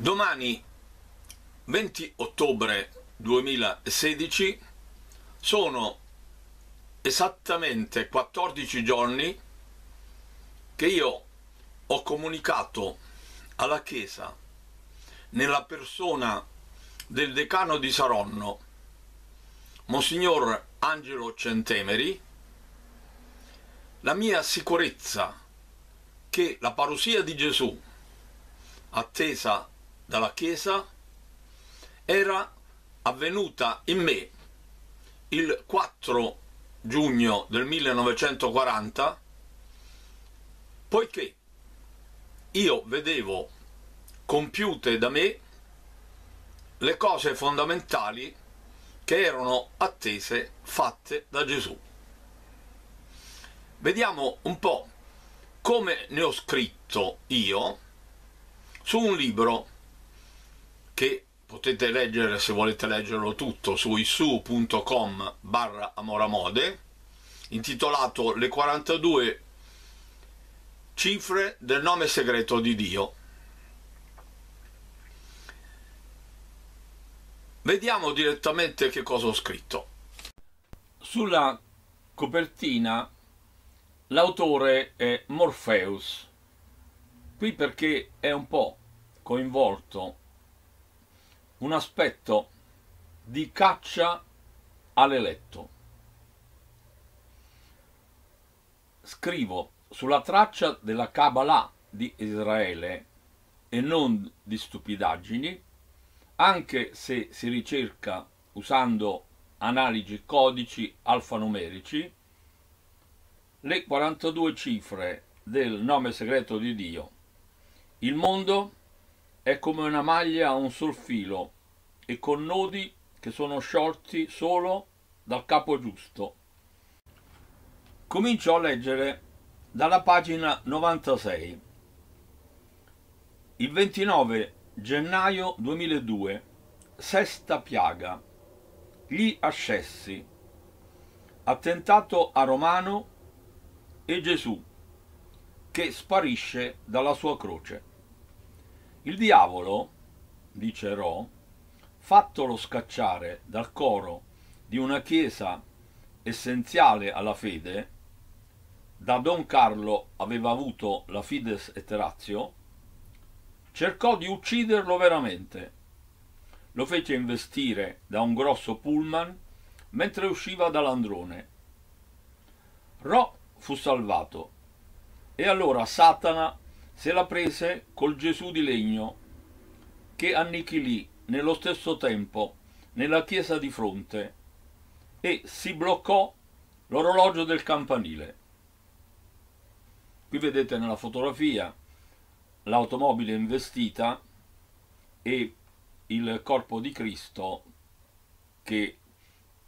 Domani 20 ottobre 2016 sono esattamente 14 giorni che io ho comunicato alla Chiesa nella persona del decano di Saronno, Monsignor Angelo Centemeri, la mia sicurezza che la parusia di Gesù, attesa dalla Chiesa era avvenuta in me il 4 giugno del 1940 poiché io vedevo compiute da me le cose fondamentali che erano attese fatte da Gesù. Vediamo un po' come ne ho scritto io su un libro che potete leggere se volete leggerlo tutto su isu.com barra amoramode intitolato Le 42 cifre del nome segreto di Dio. Vediamo direttamente che cosa ho scritto. Sulla copertina l'autore è Morpheus, qui perché è un po' coinvolto un aspetto di caccia all'eletto. Scrivo sulla traccia della Kabbalah di Israele e non di stupidaggini, anche se si ricerca usando analisi codici alfanumerici, le 42 cifre del nome segreto di Dio. Il mondo è come una maglia a un sol filo e con nodi che sono sciolti solo dal capo giusto. Comincio a leggere dalla pagina 96. Il 29 gennaio 2002, sesta piaga, gli ascessi, attentato a Romano e Gesù che sparisce dalla sua croce. Il diavolo, dice Ro, fattolo scacciare dal coro di una chiesa essenziale alla fede, da Don Carlo aveva avuto la Fides et Ratio, cercò di ucciderlo veramente. Lo fece investire da un grosso pullman mentre usciva dall'androne. Ro fu salvato e allora Satana se la prese col Gesù di legno che annichilì nello stesso tempo nella chiesa di fronte e si bloccò l'orologio del campanile. Qui vedete nella fotografia l'automobile investita e il corpo di Cristo che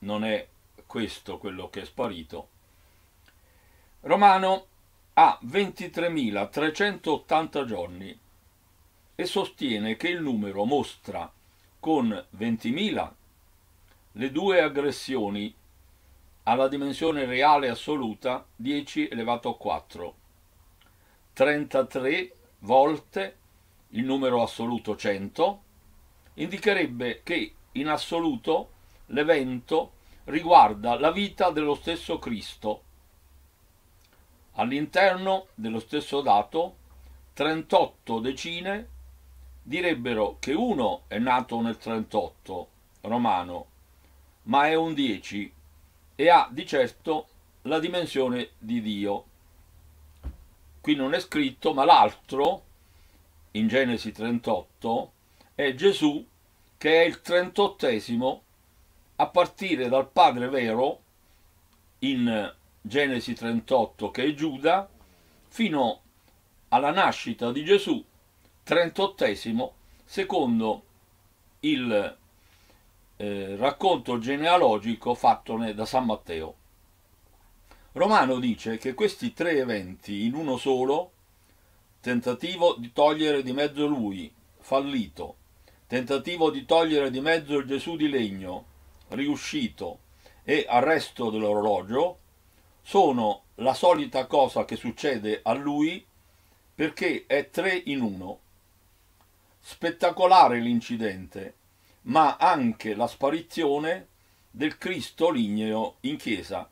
non è questo quello che è sparito. Romano ha 23.380 giorni e sostiene che il numero mostra con 20.000 le due aggressioni alla dimensione reale assoluta 10 elevato a 4, 33 volte il numero assoluto 100, indicherebbe che in assoluto l'evento riguarda la vita dello stesso Cristo All'interno dello stesso dato 38 decine direbbero che uno è nato nel 38 romano, ma è un 10 e ha di certo la dimensione di Dio. Qui non è scritto, ma l'altro, in Genesi 38, è Gesù che è il 38 a partire dal Padre vero in Genesi 38 che è Giuda, fino alla nascita di Gesù, 38 secondo il eh, racconto genealogico fattone da San Matteo. Romano dice che questi tre eventi in uno solo, tentativo di togliere di mezzo lui, fallito, tentativo di togliere di mezzo Gesù di legno, riuscito, e arresto dell'orologio, sono la solita cosa che succede a lui perché è tre in uno. Spettacolare l'incidente, ma anche la sparizione del Cristo ligneo in chiesa.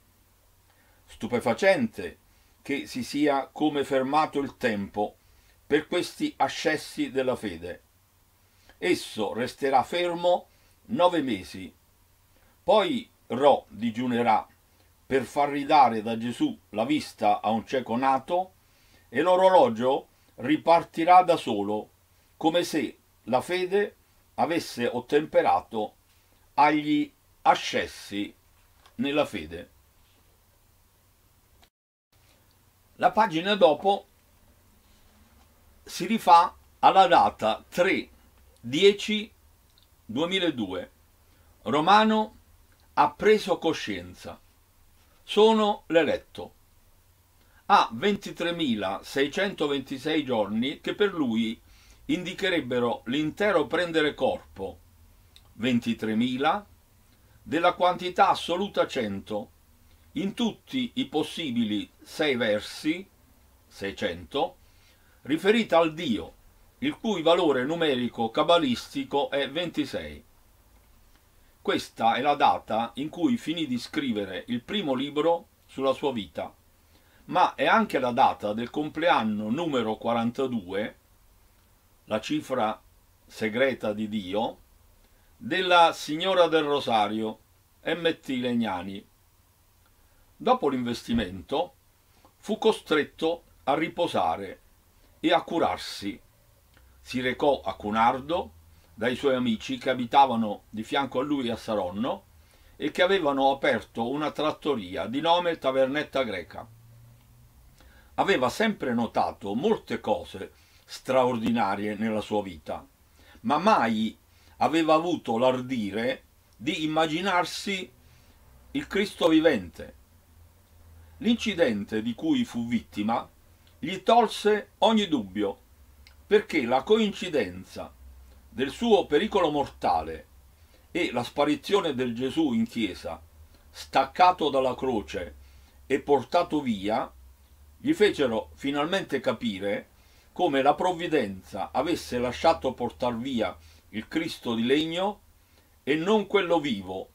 Stupefacente che si sia come fermato il tempo per questi ascessi della fede. Esso resterà fermo nove mesi, poi Ro digiunerà per far ridare da Gesù la vista a un cieco nato e l'orologio ripartirà da solo, come se la fede avesse ottemperato agli ascessi nella fede. La pagina dopo si rifà alla data 3 10 2002. Romano ha preso coscienza sono l'eletto. Ha 23.626 giorni che per lui indicherebbero l'intero prendere corpo, 23.000, della quantità assoluta 100, in tutti i possibili sei versi, 600, riferita al Dio, il cui valore numerico cabalistico è 26. Questa è la data in cui finì di scrivere il primo libro sulla sua vita, ma è anche la data del compleanno numero 42, la cifra segreta di Dio, della Signora del Rosario, M.T. Legnani. Dopo l'investimento fu costretto a riposare e a curarsi. Si recò a Cunardo, dai suoi amici che abitavano di fianco a lui a Saronno e che avevano aperto una trattoria di nome Tavernetta Greca. Aveva sempre notato molte cose straordinarie nella sua vita, ma mai aveva avuto l'ardire di immaginarsi il Cristo vivente. L'incidente di cui fu vittima gli tolse ogni dubbio, perché la coincidenza del suo pericolo mortale e la sparizione del Gesù in chiesa, staccato dalla croce e portato via, gli fecero finalmente capire come la provvidenza avesse lasciato portar via il Cristo di legno e non quello vivo,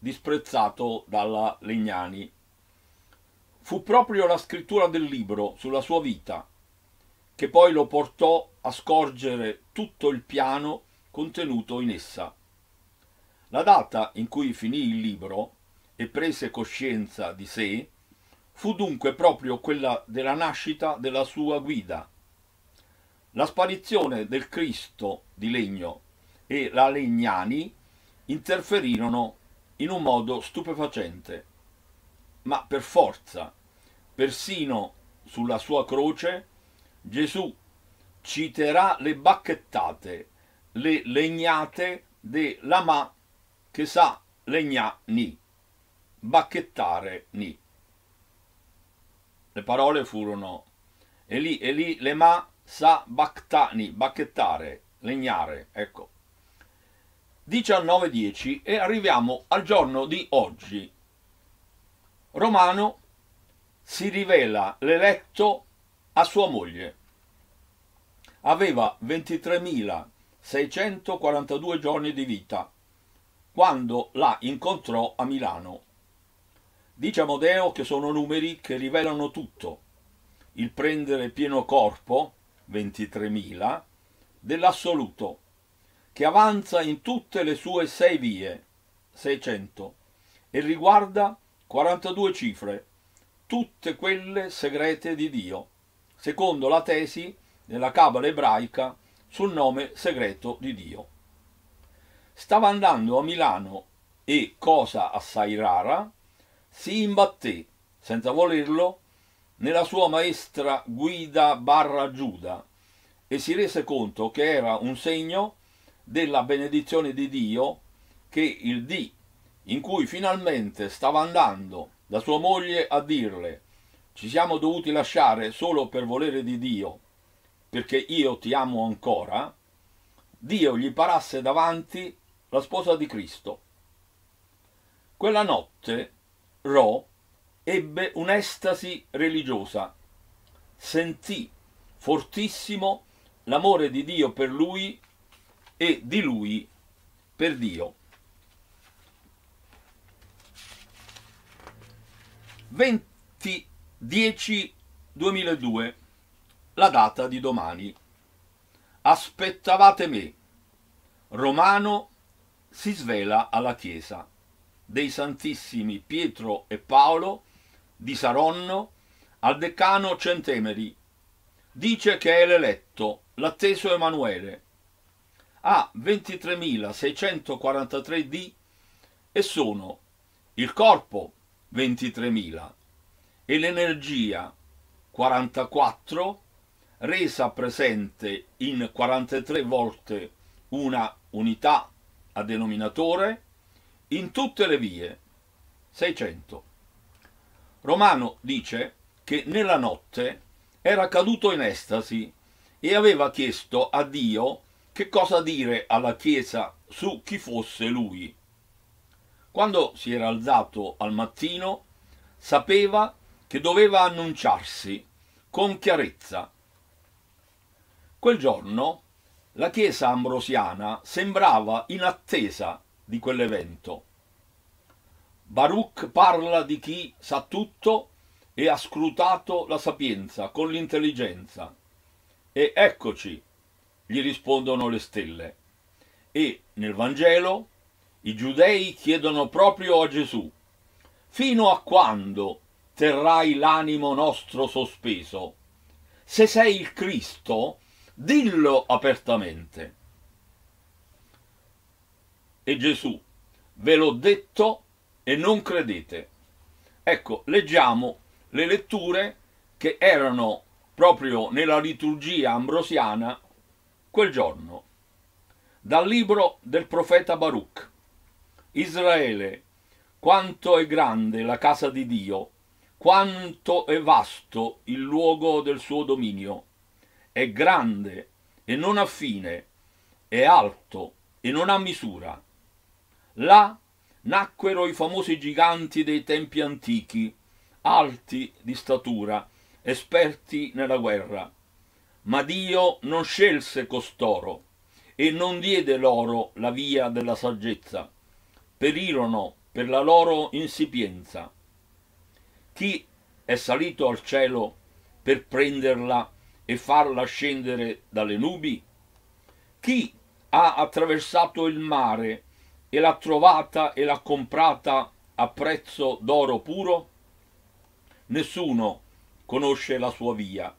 disprezzato dalla Legnani. Fu proprio la scrittura del libro sulla sua vita che poi lo portò a scorgere tutto il piano contenuto in essa. La data in cui finì il libro e prese coscienza di sé fu dunque proprio quella della nascita della sua guida. La sparizione del Cristo di legno e la Legnani interferirono in un modo stupefacente, ma per forza, persino sulla sua croce, Gesù citerà le bacchettate, le legnate de lama che sa legna ni, bacchettare ni. Le parole furono e e Eli, le ma sa bactani, bacchettare, legnare, ecco. 19.10 e arriviamo al giorno di oggi. Romano si rivela l'eletto a sua moglie aveva 23.642 giorni di vita quando la incontrò a Milano. Dice Amodeo che sono numeri che rivelano tutto, il prendere pieno corpo, 23.000, dell'assoluto, che avanza in tutte le sue sei vie, 600, e riguarda 42 cifre, tutte quelle segrete di Dio, secondo la tesi nella Cabala ebraica sul nome segreto di Dio. Stava andando a Milano e, cosa assai rara, si imbatté, senza volerlo, nella sua maestra guida barra Giuda e si rese conto che era un segno della benedizione di Dio che il dì in cui finalmente stava andando da sua moglie a dirle ci siamo dovuti lasciare solo per volere di Dio perché io ti amo ancora, Dio gli parasse davanti la sposa di Cristo. Quella notte Ro ebbe un'estasi religiosa, sentì fortissimo l'amore di Dio per lui e di lui per Dio. Venti 10 2002 la data di domani. Aspettavate me. Romano si svela alla chiesa dei Santissimi Pietro e Paolo di Saronno al decano Centemeri. Dice che è l'eletto, l'atteso Emanuele. Ha 23.643 di e sono il corpo 23.000 e l'energia 44 resa presente in 43 volte una unità a denominatore in tutte le vie, 600. Romano dice che nella notte era caduto in estasi e aveva chiesto a Dio che cosa dire alla Chiesa su chi fosse lui. Quando si era alzato al mattino, sapeva che doveva annunciarsi con chiarezza Quel giorno la chiesa ambrosiana sembrava in attesa di quell'evento. Baruch parla di chi sa tutto e ha scrutato la sapienza con l'intelligenza. E eccoci, gli rispondono le stelle. E nel Vangelo i giudei chiedono proprio a Gesù, fino a quando terrai l'animo nostro sospeso? Se sei il Cristo, dillo apertamente. E Gesù, ve l'ho detto e non credete. Ecco, leggiamo le letture che erano proprio nella liturgia ambrosiana quel giorno. Dal libro del profeta Baruch. Israele, quanto è grande la casa di Dio, quanto è vasto il luogo del suo dominio è grande e non ha fine, è alto e non ha misura. Là nacquero i famosi giganti dei tempi antichi, alti di statura, esperti nella guerra. Ma Dio non scelse costoro e non diede loro la via della saggezza. Perirono per la loro insipienza. Chi è salito al cielo per prenderla e farla scendere dalle nubi? Chi ha attraversato il mare e l'ha trovata e l'ha comprata a prezzo d'oro puro? Nessuno conosce la sua via,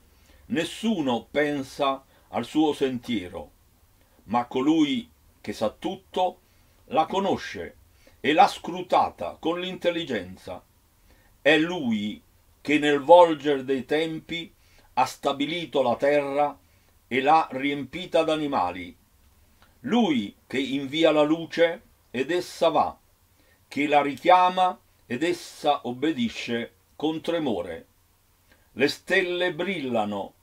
nessuno pensa al suo sentiero, ma colui che sa tutto la conosce e l'ha scrutata con l'intelligenza. È lui che nel volgere dei tempi ha stabilito la terra e l'ha riempita d'animali. Lui che invia la luce ed essa va, che la richiama ed essa obbedisce con tremore. Le stelle brillano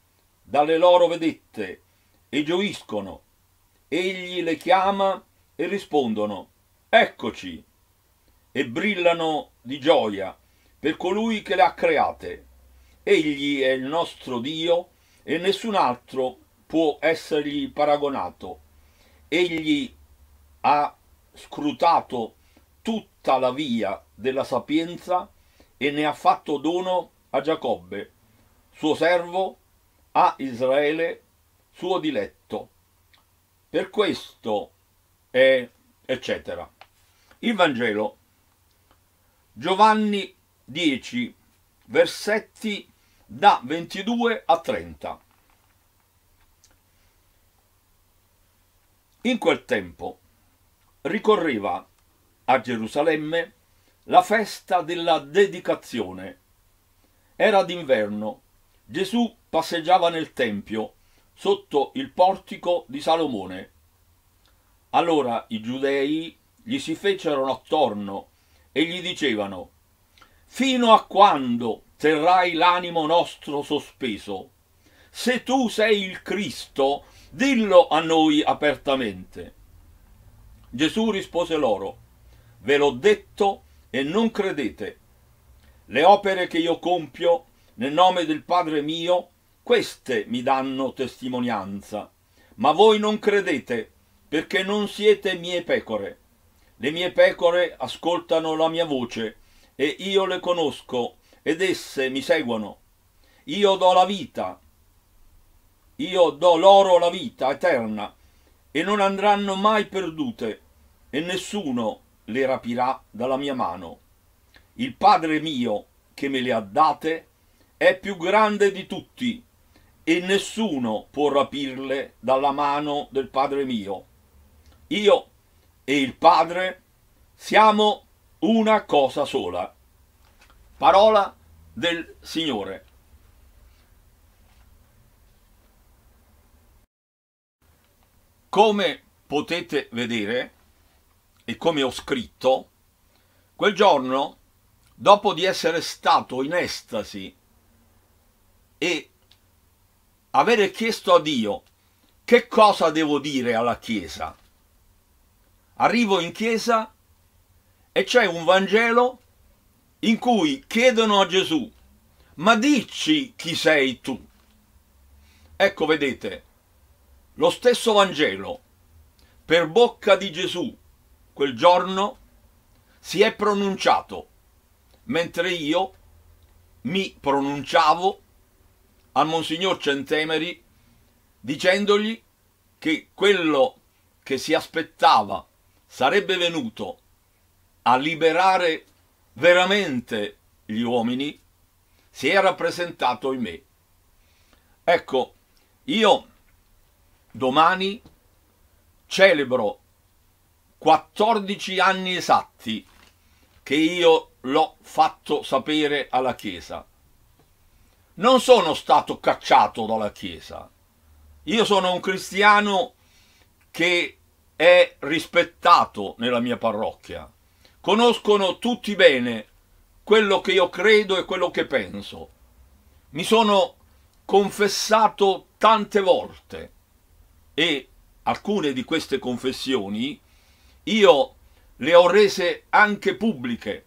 dalle loro vedette e gioiscono. Egli le chiama e rispondono, eccoci, e brillano di gioia per colui che le ha create. Egli è il nostro Dio e nessun altro può essergli paragonato. Egli ha scrutato tutta la via della sapienza e ne ha fatto dono a Giacobbe, suo servo, a Israele, suo diletto. Per questo è eccetera. Il Vangelo Giovanni 10 versetti da 22 a 30. In quel tempo ricorreva a Gerusalemme la festa della dedicazione. Era d'inverno. Gesù passeggiava nel Tempio, sotto il portico di Salomone. Allora i giudei gli si fecero attorno e gli dicevano Fino a quando terrai l'animo nostro sospeso. Se tu sei il Cristo, dillo a noi apertamente. Gesù rispose loro, ve l'ho detto e non credete. Le opere che io compio nel nome del Padre mio, queste mi danno testimonianza. Ma voi non credete, perché non siete mie pecore. Le mie pecore ascoltano la mia voce, e io le conosco, ed esse mi seguono. Io do la vita, io do loro la vita eterna, e non andranno mai perdute, e nessuno le rapirà dalla mia mano. Il Padre mio, che me le ha date, è più grande di tutti, e nessuno può rapirle dalla mano del Padre mio. Io e il Padre siamo una cosa sola. Parola del Signore. Come potete vedere e come ho scritto, quel giorno, dopo di essere stato in estasi e avere chiesto a Dio che cosa devo dire alla Chiesa, arrivo in Chiesa e c'è un Vangelo in cui chiedono a Gesù, ma dici chi sei tu? Ecco, vedete, lo stesso Vangelo, per bocca di Gesù, quel giorno, si è pronunciato, mentre io mi pronunciavo al Monsignor Centemeri dicendogli che quello che si aspettava sarebbe venuto a liberare veramente gli uomini si è rappresentato in me. Ecco, io domani celebro 14 anni esatti che io l'ho fatto sapere alla Chiesa. Non sono stato cacciato dalla Chiesa. Io sono un cristiano che è rispettato nella mia parrocchia conoscono tutti bene quello che io credo e quello che penso. Mi sono confessato tante volte e alcune di queste confessioni io le ho rese anche pubbliche